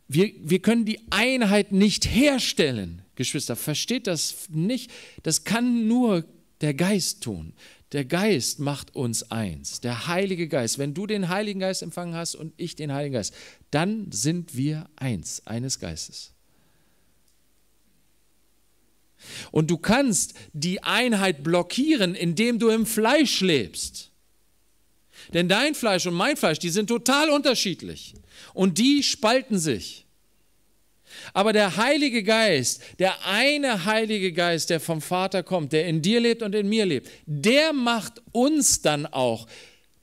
Wir, wir können die Einheit nicht herstellen, Geschwister. Versteht das nicht? Das kann nur der Geist tun. Der Geist macht uns eins. Der Heilige Geist. Wenn du den Heiligen Geist empfangen hast und ich den Heiligen Geist, dann sind wir eins, eines Geistes. Und du kannst die Einheit blockieren, indem du im Fleisch lebst. Denn dein Fleisch und mein Fleisch, die sind total unterschiedlich. Und die spalten sich. Aber der Heilige Geist, der eine Heilige Geist, der vom Vater kommt, der in dir lebt und in mir lebt, der macht uns dann auch,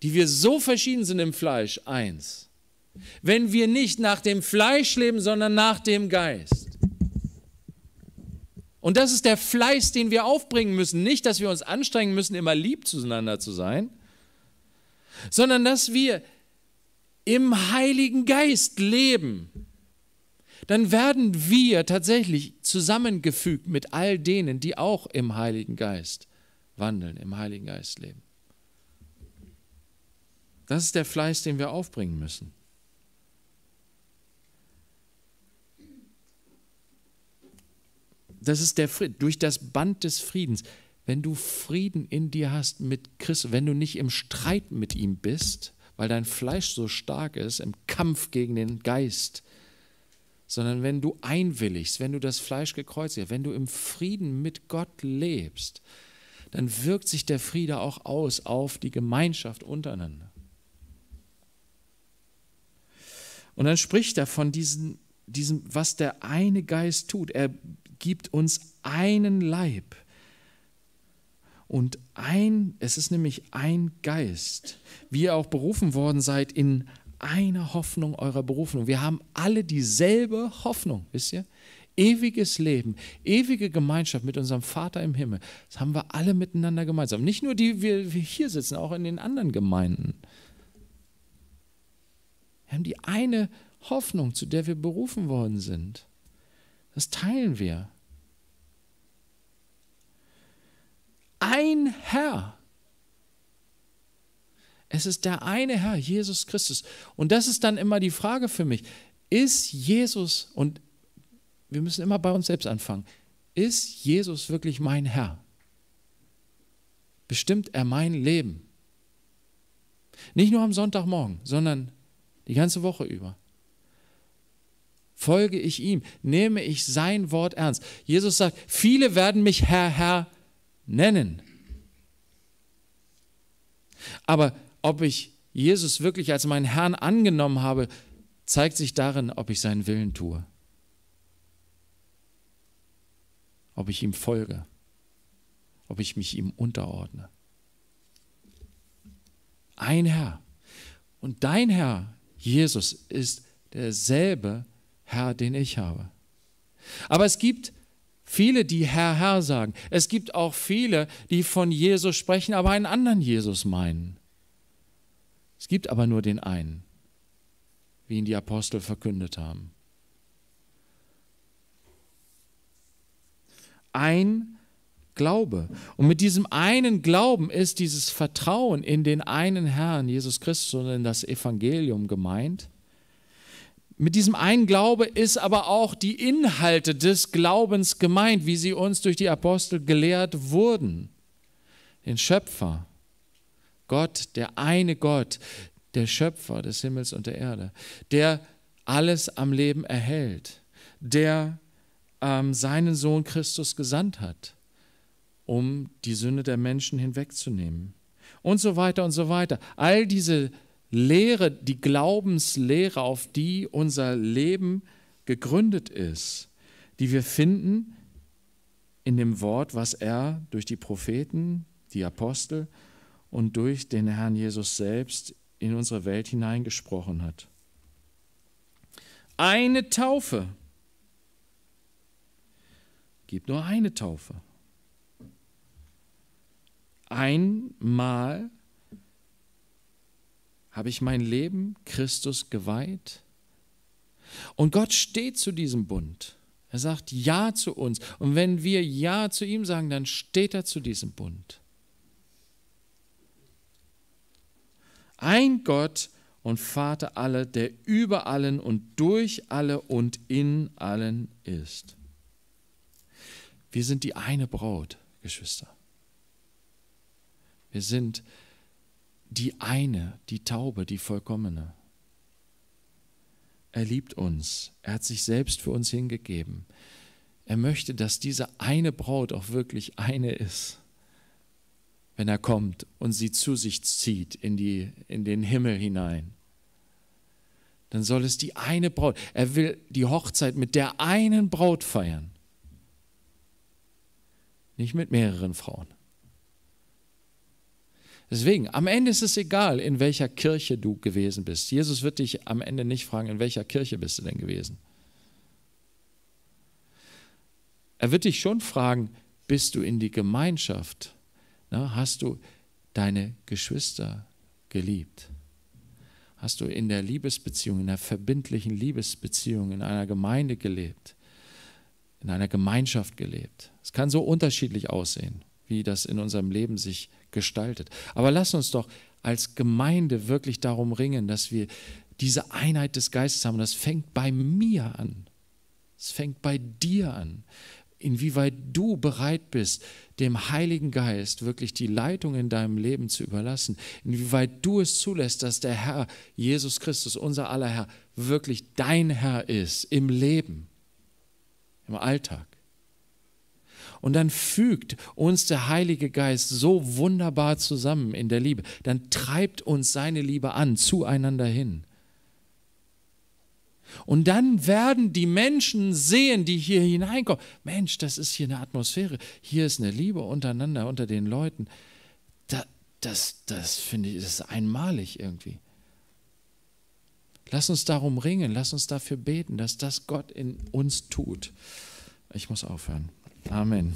die wir so verschieden sind im Fleisch, eins. Wenn wir nicht nach dem Fleisch leben, sondern nach dem Geist. Und das ist der Fleiß, den wir aufbringen müssen. Nicht, dass wir uns anstrengen müssen, immer lieb zueinander zu sein, sondern dass wir im Heiligen Geist leben, dann werden wir tatsächlich zusammengefügt mit all denen, die auch im Heiligen Geist wandeln, im Heiligen Geist leben. Das ist der Fleiß, den wir aufbringen müssen. Das ist der Fried, durch das Band des Friedens. Wenn du Frieden in dir hast mit Christus, wenn du nicht im Streit mit ihm bist, weil dein Fleisch so stark ist im Kampf gegen den Geist, sondern wenn du einwilligst, wenn du das Fleisch gekreuzigst, wenn du im Frieden mit Gott lebst, dann wirkt sich der Friede auch aus auf die Gemeinschaft untereinander. Und dann spricht er von diesem, diesem was der eine Geist tut. Er gibt uns einen Leib. Und ein, es ist nämlich ein Geist, wie ihr auch berufen worden seid in eine Hoffnung eurer Berufung. Wir haben alle dieselbe Hoffnung, wisst ihr? Ewiges Leben, ewige Gemeinschaft mit unserem Vater im Himmel. Das haben wir alle miteinander gemeinsam. Nicht nur die, die wir hier sitzen, auch in den anderen Gemeinden. Wir haben die eine Hoffnung, zu der wir berufen worden sind. Das teilen wir. ein Herr. Es ist der eine Herr, Jesus Christus. Und das ist dann immer die Frage für mich. Ist Jesus, und wir müssen immer bei uns selbst anfangen, ist Jesus wirklich mein Herr? Bestimmt er mein Leben? Nicht nur am Sonntagmorgen, sondern die ganze Woche über. Folge ich ihm, nehme ich sein Wort ernst. Jesus sagt, viele werden mich Herr, Herr nennen. Aber ob ich Jesus wirklich als meinen Herrn angenommen habe, zeigt sich darin, ob ich seinen Willen tue, ob ich ihm folge, ob ich mich ihm unterordne. Ein Herr. Und dein Herr, Jesus, ist derselbe Herr, den ich habe. Aber es gibt Viele, die Herr, Herr sagen. Es gibt auch viele, die von Jesus sprechen, aber einen anderen Jesus meinen. Es gibt aber nur den einen, wie ihn die Apostel verkündet haben. Ein Glaube. Und mit diesem einen Glauben ist dieses Vertrauen in den einen Herrn, Jesus Christus, und in das Evangelium gemeint. Mit diesem einen Glaube ist aber auch die Inhalte des Glaubens gemeint, wie sie uns durch die Apostel gelehrt wurden. Den Schöpfer, Gott, der eine Gott, der Schöpfer des Himmels und der Erde, der alles am Leben erhält, der ähm, seinen Sohn Christus gesandt hat, um die Sünde der Menschen hinwegzunehmen und so weiter und so weiter. All diese Lehre, die Glaubenslehre, auf die unser Leben gegründet ist, die wir finden in dem Wort, was er durch die Propheten, die Apostel und durch den Herrn Jesus selbst in unsere Welt hineingesprochen hat. Eine Taufe. Gibt nur eine Taufe. Einmal habe ich mein Leben Christus geweiht? Und Gott steht zu diesem Bund. Er sagt Ja zu uns. Und wenn wir Ja zu ihm sagen, dann steht er zu diesem Bund. Ein Gott und Vater aller, der über allen und durch alle und in allen ist. Wir sind die eine Braut, Geschwister. Wir sind die die eine, die Taube, die vollkommene. Er liebt uns, er hat sich selbst für uns hingegeben. Er möchte, dass diese eine Braut auch wirklich eine ist, wenn er kommt und sie zu sich zieht in, die, in den Himmel hinein. Dann soll es die eine Braut, er will die Hochzeit mit der einen Braut feiern, nicht mit mehreren Frauen. Deswegen, am Ende ist es egal, in welcher Kirche du gewesen bist. Jesus wird dich am Ende nicht fragen, in welcher Kirche bist du denn gewesen. Er wird dich schon fragen, bist du in die Gemeinschaft? Na, hast du deine Geschwister geliebt? Hast du in der Liebesbeziehung, in der verbindlichen Liebesbeziehung, in einer Gemeinde gelebt? In einer Gemeinschaft gelebt? Es kann so unterschiedlich aussehen wie das in unserem Leben sich gestaltet. Aber lass uns doch als Gemeinde wirklich darum ringen, dass wir diese Einheit des Geistes haben. Das fängt bei mir an. Es fängt bei dir an. Inwieweit du bereit bist, dem Heiligen Geist wirklich die Leitung in deinem Leben zu überlassen. Inwieweit du es zulässt, dass der Herr, Jesus Christus, unser aller Herr, wirklich dein Herr ist im Leben, im Alltag. Und dann fügt uns der Heilige Geist so wunderbar zusammen in der Liebe. Dann treibt uns seine Liebe an, zueinander hin. Und dann werden die Menschen sehen, die hier hineinkommen, Mensch, das ist hier eine Atmosphäre, hier ist eine Liebe untereinander, unter den Leuten. das, das, das finde ich, das ist einmalig irgendwie. Lass uns darum ringen, lass uns dafür beten, dass das Gott in uns tut. Ich muss aufhören. Amen.